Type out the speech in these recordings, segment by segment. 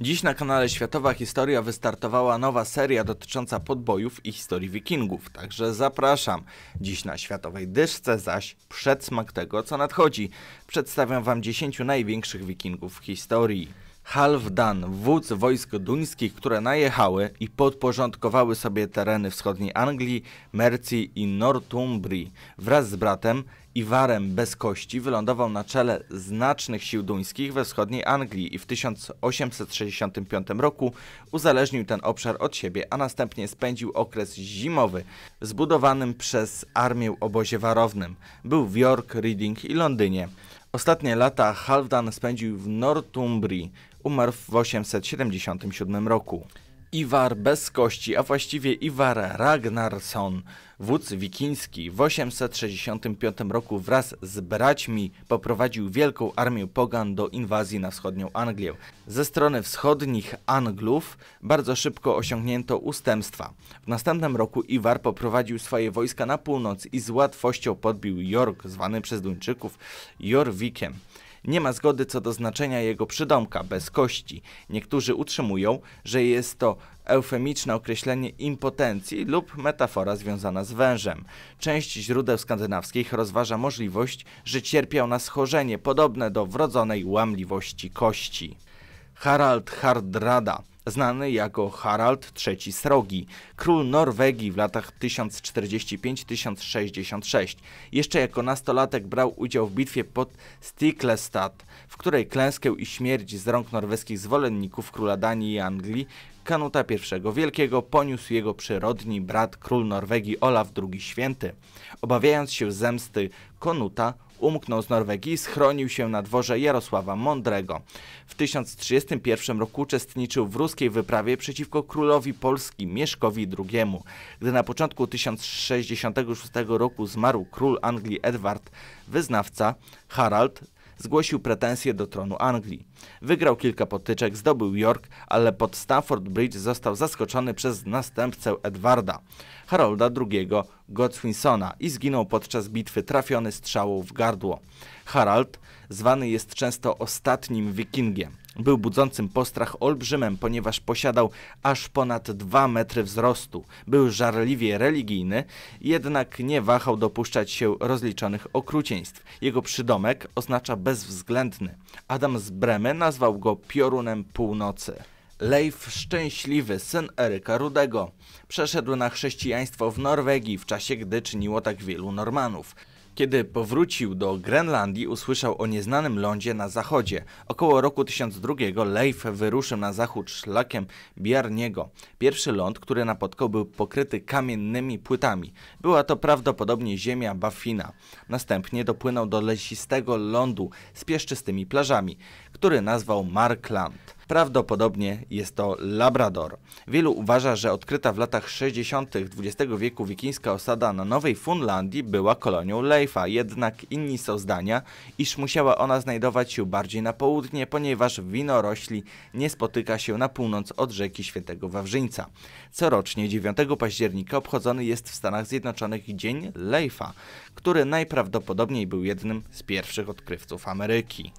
Dziś na kanale Światowa Historia wystartowała nowa seria dotycząca podbojów i historii wikingów, także zapraszam. Dziś na Światowej Dyszce zaś przedsmak tego, co nadchodzi. Przedstawiam Wam 10 największych wikingów w historii. Halfdan, wódz wojsk duńskich, które najechały i podporządkowały sobie tereny wschodniej Anglii, Mercji i Northumbrii. Wraz z bratem Iwarem bez kości wylądował na czele znacznych sił duńskich we wschodniej Anglii i w 1865 roku uzależnił ten obszar od siebie, a następnie spędził okres zimowy zbudowanym przez armię obozie warownym. Był w York, Reading i Londynie. Ostatnie lata Halfdan spędził w Northumbrii, umarł w 877 roku. Iwar bez kości, a właściwie Iwar Ragnarsson, wódz wikiński, w 865 roku wraz z braćmi poprowadził wielką armię pogan do inwazji na wschodnią Anglię. Ze strony wschodnich Anglów bardzo szybko osiągnięto ustępstwa. W następnym roku Iwar poprowadził swoje wojska na północ i z łatwością podbił Jork, zwany przez Duńczyków Jorvikiem. Nie ma zgody co do znaczenia jego przydomka, bez kości. Niektórzy utrzymują, że jest to eufemiczne określenie impotencji lub metafora związana z wężem. Część źródeł skandynawskich rozważa możliwość, że cierpiał na schorzenie podobne do wrodzonej łamliwości kości. Harald Hardrada znany jako Harald III Srogi, król Norwegii w latach 1045-1066. Jeszcze jako nastolatek brał udział w bitwie pod Stiklestad, w której klęskę i śmierć z rąk norweskich zwolenników króla Danii i Anglii Kanuta I Wielkiego poniósł jego przyrodni brat król Norwegii Olaf II Święty. Obawiając się zemsty Konuta, umknął z Norwegii i schronił się na dworze Jarosława Mądrego. W 1031 roku uczestniczył w ruskiej wyprawie przeciwko królowi Polski Mieszkowi II. Gdy na początku 1066 roku zmarł król Anglii Edward, wyznawca Harald zgłosił pretensje do tronu Anglii. Wygrał kilka potyczek, zdobył York, ale pod Stamford Bridge został zaskoczony przez następcę Edwarda, Harolda II Godwinsona i zginął podczas bitwy trafiony strzałą w gardło. Harald zwany jest często ostatnim wikingiem. Był budzącym postrach olbrzymem, ponieważ posiadał aż ponad 2 metry wzrostu. Był żarliwie religijny, jednak nie wahał dopuszczać się rozliczonych okrucieństw. Jego przydomek oznacza bezwzględny. Adam z Bremy nazwał go piorunem północy. Leif Szczęśliwy, syn Eryka Rudego, przeszedł na chrześcijaństwo w Norwegii w czasie, gdy czyniło tak wielu Normanów. Kiedy powrócił do Grenlandii, usłyszał o nieznanym lądzie na zachodzie. Około roku 1002 Leif wyruszył na zachód szlakiem Bjarniego. Pierwszy ląd, który napotkał, był pokryty kamiennymi płytami. Była to prawdopodobnie ziemia Baffina. Następnie dopłynął do lesistego lądu z pieszczystymi plażami, który nazwał Markland. Prawdopodobnie jest to Labrador. Wielu uważa, że odkryta w latach 60. XX wieku wikińska osada na Nowej Fundlandii była kolonią Leifa, jednak inni są zdania, iż musiała ona znajdować się bardziej na południe, ponieważ winorośli nie spotyka się na północ od rzeki Świętego Wawrzyńca. Corocznie 9 października obchodzony jest w Stanach Zjednoczonych Dzień Leifa, który najprawdopodobniej był jednym z pierwszych odkrywców Ameryki.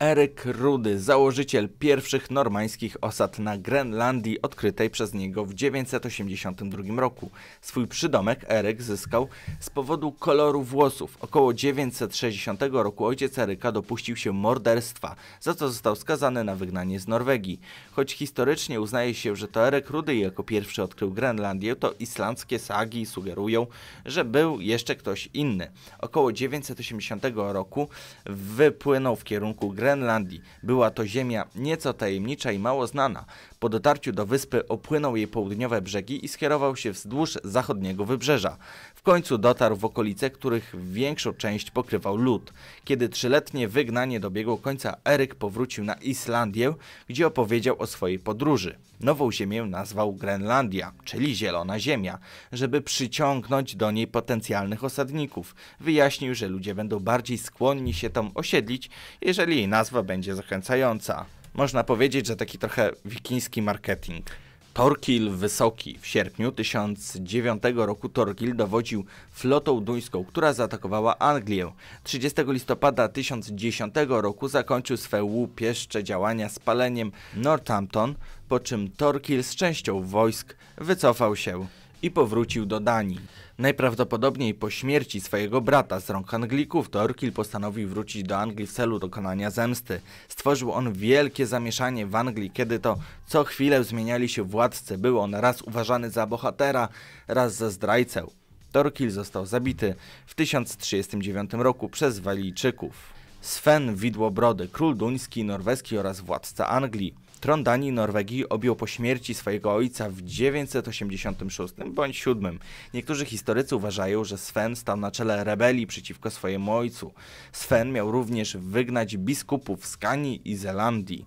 Eryk Rudy, założyciel pierwszych normańskich osad na Grenlandii odkrytej przez niego w 982 roku. Swój przydomek Eryk zyskał z powodu koloru włosów. Około 960 roku ojciec Eryka dopuścił się morderstwa, za co został skazany na wygnanie z Norwegii. Choć historycznie uznaje się, że to Eryk Rudy jako pierwszy odkrył Grenlandię, to islandzkie sagi sugerują, że był jeszcze ktoś inny. Około 980 roku wypłynął w kierunku Grenlandii Grenlandii. Była to ziemia nieco tajemnicza i mało znana. Po dotarciu do wyspy opłynął jej południowe brzegi i skierował się wzdłuż zachodniego wybrzeża. W końcu dotarł w okolice, których większą część pokrywał lód. Kiedy trzyletnie wygnanie dobiegło końca, Eryk powrócił na Islandię, gdzie opowiedział o swojej podróży. Nową ziemię nazwał Grenlandia, czyli Zielona Ziemia, żeby przyciągnąć do niej potencjalnych osadników. Wyjaśnił, że ludzie będą bardziej skłonni się tam osiedlić, jeżeli na nazwa będzie zachęcająca. Można powiedzieć, że taki trochę wikiński marketing. Torkil Wysoki. W sierpniu 1009 roku Torkil dowodził flotą duńską, która zaatakowała Anglię. 30 listopada 1010 roku zakończył swe łupieszcze działania spaleniem Northampton, po czym Torkil z częścią wojsk wycofał się i powrócił do Danii. Najprawdopodobniej po śmierci swojego brata z rąk Anglików, Torquil postanowił wrócić do Anglii w celu dokonania zemsty. Stworzył on wielkie zamieszanie w Anglii, kiedy to co chwilę zmieniali się władcy. Był on raz uważany za bohatera, raz za zdrajcę. Torquil został zabity w 1039 roku przez Walijczyków. Sven Widłobrody, król duński, norweski oraz władca Anglii. Tron Danii i Norwegii objął po śmierci swojego ojca w 986 bądź 7. Niektórzy historycy uważają, że Sven stał na czele rebelii przeciwko swojemu ojcu. Sven miał również wygnać biskupów z Kanii i Zelandii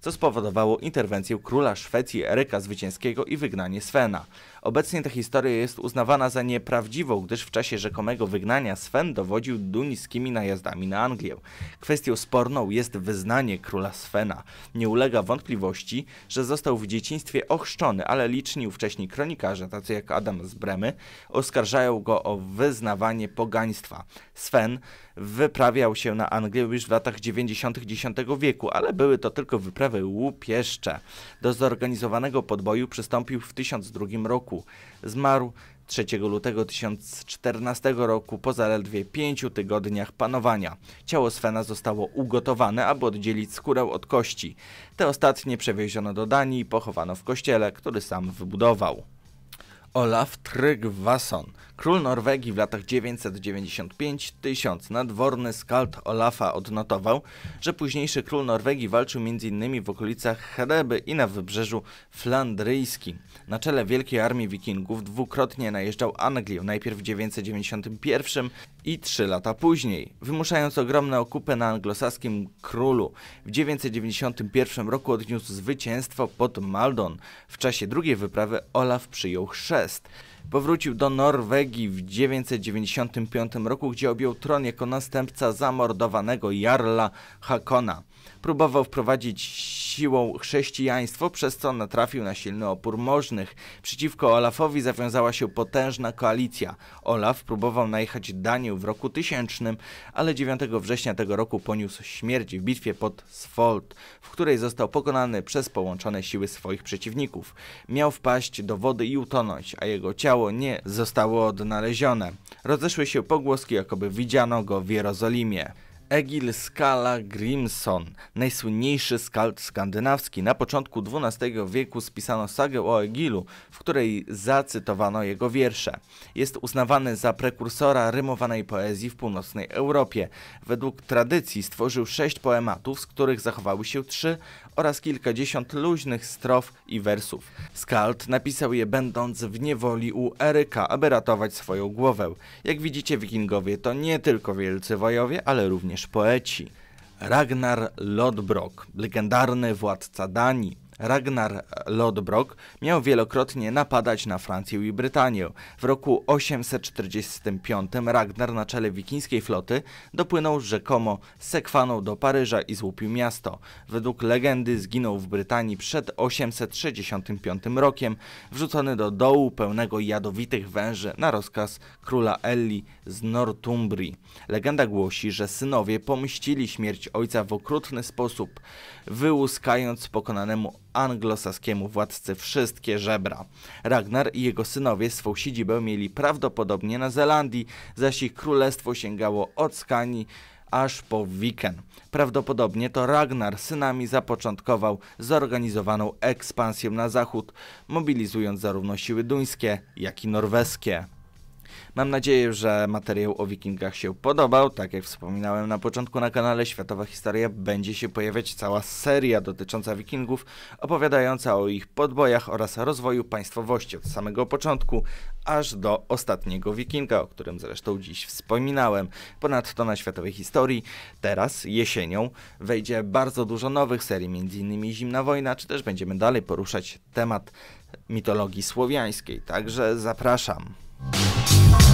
co spowodowało interwencję króla Szwecji Eryka Zwycięskiego i wygnanie Svena. Obecnie ta historia jest uznawana za nieprawdziwą, gdyż w czasie rzekomego wygnania Sven dowodził duńskimi najazdami na Anglię. Kwestią sporną jest wyznanie króla Svena. Nie ulega wątpliwości, że został w dzieciństwie ochrzczony, ale liczni ówcześni kronikarze, tacy jak Adam z Bremy, oskarżają go o wyznawanie pogaństwa. Sven wyprawiał się na Anglię już w latach 90. X wieku, ale były to tylko wyprawy łupieszcze. Do zorganizowanego podboju przystąpił w 1002 roku roku. Zmarł 3 lutego 1014 roku po zaledwie pięciu tygodniach panowania. Ciało Svena zostało ugotowane, aby oddzielić skórę od kości. Te ostatnie przewieziono do Danii i pochowano w kościele, który sam wybudował. Olaf Tryggvason, król Norwegii w latach 995-1000, nadworny skald Olafa odnotował, że późniejszy król Norwegii walczył m.in. w okolicach Hedeby i na wybrzeżu flandryjskim. Na czele wielkiej armii wikingów dwukrotnie najeżdżał Anglię, najpierw w 991 i trzy lata później, wymuszając ogromne okupy na anglosaskim królu. W 991 roku odniósł zwycięstwo pod Maldon. W czasie drugiej wyprawy Olaf przyjął chrzest. list. Powrócił do Norwegii w 995 roku, gdzie objął tron jako następca zamordowanego Jarla Hakona. Próbował wprowadzić siłą chrześcijaństwo, przez co natrafił na silny opór możnych. Przeciwko Olafowi zawiązała się potężna koalicja. Olaf próbował najechać Danię w roku tysięcznym, ale 9 września tego roku poniósł śmierć w bitwie pod Svold, w której został pokonany przez połączone siły swoich przeciwników. Miał wpaść do wody i utonąć, a jego ciało ciało nie zostało odnalezione. Rozeszły się pogłoski, jakoby widziano go w Jerozolimie. Egil Skala Grimson, najsłynniejszy skald skandynawski. Na początku XII wieku spisano sagę o Egilu, w której zacytowano jego wiersze. Jest uznawany za prekursora rymowanej poezji w północnej Europie. Według tradycji stworzył sześć poematów, z których zachowały się trzy, oraz kilkadziesiąt luźnych strof i wersów. Skald napisał je będąc w niewoli u Eryka, aby ratować swoją głowę. Jak widzicie, wikingowie to nie tylko wielcy wojowie, ale również poeci. Ragnar Lodbrok, legendarny władca Danii, Ragnar Lodbrok miał wielokrotnie napadać na Francję i Brytanię. W roku 845 Ragnar na czele wikińskiej floty dopłynął rzekomo sekwaną do Paryża i złupił miasto. Według legendy zginął w Brytanii przed 865 rokiem, wrzucony do dołu pełnego jadowitych węży na rozkaz króla Elli z Northumbrii. Legenda głosi, że synowie pomścili śmierć ojca w okrutny sposób, wyłuskając pokonanemu anglosaskiemu władcy wszystkie żebra. Ragnar i jego synowie swą siedzibę mieli prawdopodobnie na Zelandii, zaś ich królestwo sięgało od Skani aż po Wiken. Prawdopodobnie to Ragnar synami zapoczątkował zorganizowaną ekspansję na zachód, mobilizując zarówno siły duńskie, jak i norweskie. Mam nadzieję, że materiał o wikingach się podobał. Tak jak wspominałem na początku na kanale Światowa Historia będzie się pojawiać cała seria dotycząca wikingów, opowiadająca o ich podbojach oraz rozwoju państwowości od samego początku aż do ostatniego wikinga, o którym zresztą dziś wspominałem. Ponadto na Światowej Historii teraz, jesienią, wejdzie bardzo dużo nowych serii, m.in. Zimna Wojna, czy też będziemy dalej poruszać temat mitologii słowiańskiej. Także zapraszam. Thank you.